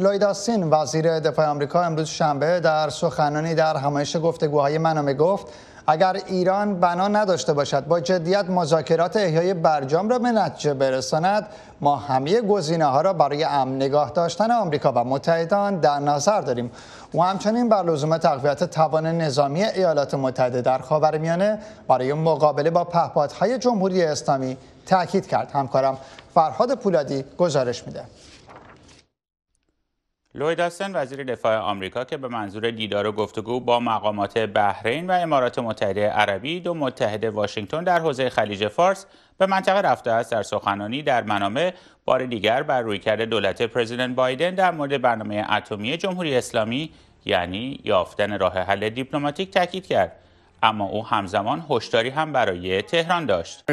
لوید آستین وزیر دفاع آمریکا امروز شنبه در سخنانی در همایش گفتگوهای منامه گفت اگر ایران بنا نداشته باشد با جدیت مذاکرات احیای برجام را به نتیجه برساند ما همه گزینه ها را برای امن نگاه داشتن آمریکا و متحدان در نظر داریم و همچنین بر لزوم تقویت توان نظامی ایالات متحده در خاورمیانه برای مقابله با پهپادهای جمهوری اسلامی تاکید کرد همکارم فرهاد پولادی گزارش میده لوید آستن وزیر دفاع آمریکا که به منظور دیدار و گفتگو با مقامات بحرین و امارات متحده عربی دو متحد واشنگتن در حوزه خلیج فارس به منطقه رفته است در سخنانی در منامه بار دیگر بر رویکرد دولت پرزیدنت بایدن در مورد برنامه اتمی جمهوری اسلامی یعنی یافتن راه حل دیپلماتیک تاکید کرد اما او همزمان هشداری هم برای تهران داشت.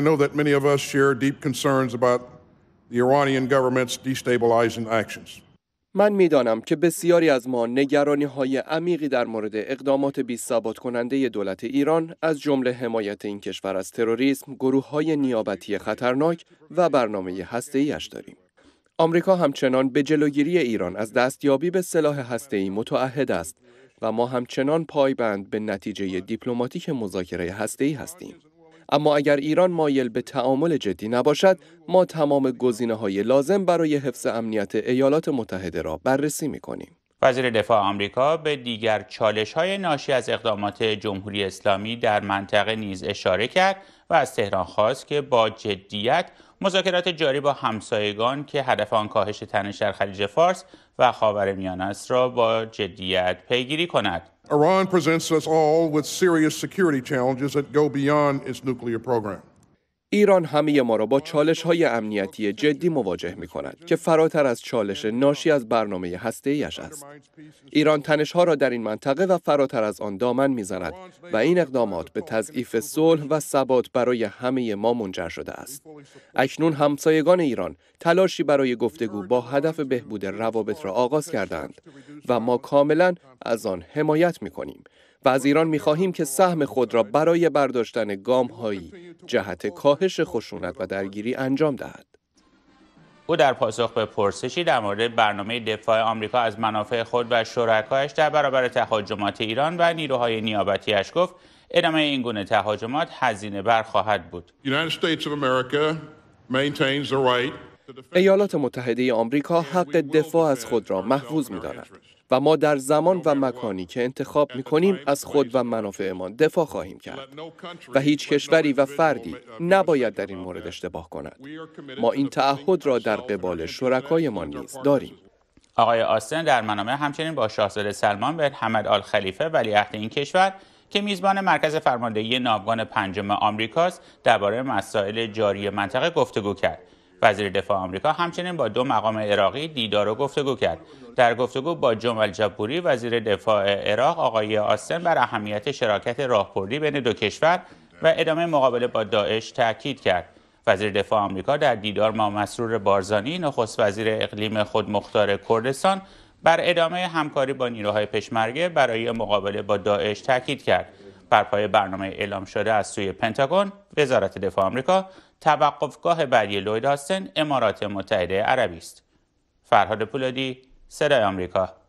من میدانم که بسیاری از ما نگرانی های عمیقی در مورد اقدامات بی ثبات کننده دولت ایران از جمله حمایت این کشور از تروریسم، گروه های نیابتی خطرناک و برنامه هسته‌ایش داریم. آمریکا همچنان به جلوگیری ایران از دستیابی به سلاح هسته‌ای متعهد است و ما همچنان پایبند به نتیجه دیپلماتیک مذاکره هسته‌ای هستیم. اما اگر ایران مایل به تعامل جدی نباشد ما تمام گزینه های لازم برای حفظ امنیت ایالات متحده را بررسی می کنیم. وزیر دفاع آمریکا به دیگر چالش های ناشی از اقدامات جمهوری اسلامی در منطقه نیز اشاره کرد و از تهران خواست که با جدیت مذاکرات جاری با همسایگان که هدف آن کاهش تنش در خلیج فارس و خاورمیانه است را با جدیت پیگیری کند. Iran presents us all with security challenges that program. ایران همه ما را با چالش های امنیتی جدی مواجه می کند که فراتر از چالش ناشی از برنامه هسته است. ایران تنش ها را در این منطقه و فراتر از آن دامن می زند و این اقدامات به تضعیف صلح و ثبات برای همه ما منجر شده است. اکنون همسایگان ایران تلاشی برای گفتگو با هدف بهبود روابط را آغاز کردند و ما کاملا از آن حمایت می کنیم. و از ایران می خواهیم که سهم خود را برای برداشتن گام هایی جهت کاهش خشونت و درگیری انجام دهد. او در پاسخ به پرسشی در مورد برنامه دفاع آمریکا از منافع خود و شرکایش در برابر تهاجمات ایران و نیروهای نیابتیش گفت ادامه این گونه تهاجمات هزینه بر خواهد بود. ایالات متحده آمریکا حق دفاع از خود را محفوظ می‌دارد و ما در زمان و مکانی که انتخاب می کنیم از خود و منافعمان دفاع خواهیم کرد و هیچ کشوری و فردی نباید در این مورد اشتباه کند ما این تعهد را در قبال شرکایمان نیز داریم آقای آستن در منامه همچنین با شاهزاده سلمان بن حمد آل خلیفه ولیعهد این کشور که میزبان مرکز فرماندهی ناوگان پنجم آمریکاست درباره مسائل جاری منطقه گفتگو کرد وزیر دفاع آمریکا همچنین با دو مقام عراقی دیدار و گفتگو کرد در گفتگو با جمال جبوری وزیر دفاع عراق آقای آستن بر اهمیت شراکت راهبردی بین دو کشور و ادامه مقابله با داعش تاکید کرد وزیر دفاع آمریکا در دیدار ما مسرور بارزانی نخست وزیر اقلیم خودمختار کردستان بر ادامه همکاری با نیروهای پشمرگه برای مقابله با داعش تاکید کرد بر برنامه اعلام شده از سوی پنتاگون وزارت دفاع آمریکا توقفگاه بعدی لوید آستن امارات متحده عربی است فرهاد پولادی صدای آمریکا